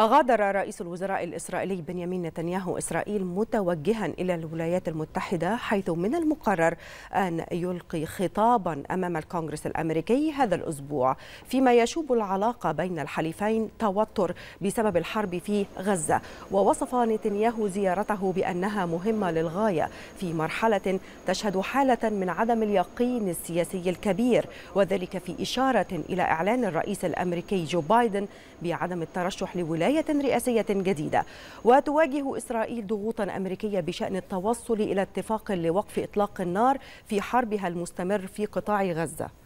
غادر رئيس الوزراء الإسرائيلي بنيامين نتنياهو إسرائيل متوجها إلى الولايات المتحدة حيث من المقرر أن يلقي خطابا أمام الكونغرس الأمريكي هذا الأسبوع فيما يشوب العلاقة بين الحليفين توتر بسبب الحرب في غزة ووصف نتنياهو زيارته بأنها مهمة للغاية في مرحلة تشهد حالة من عدم اليقين السياسي الكبير وذلك في إشارة إلى إعلان الرئيس الأمريكي جو بايدن بعدم الترشح لولاية ولاية رئاسية جديدة وتواجه إسرائيل ضغوطا أمريكية بشأن التوصل إلى اتفاق لوقف إطلاق النار في حربها المستمر في قطاع غزة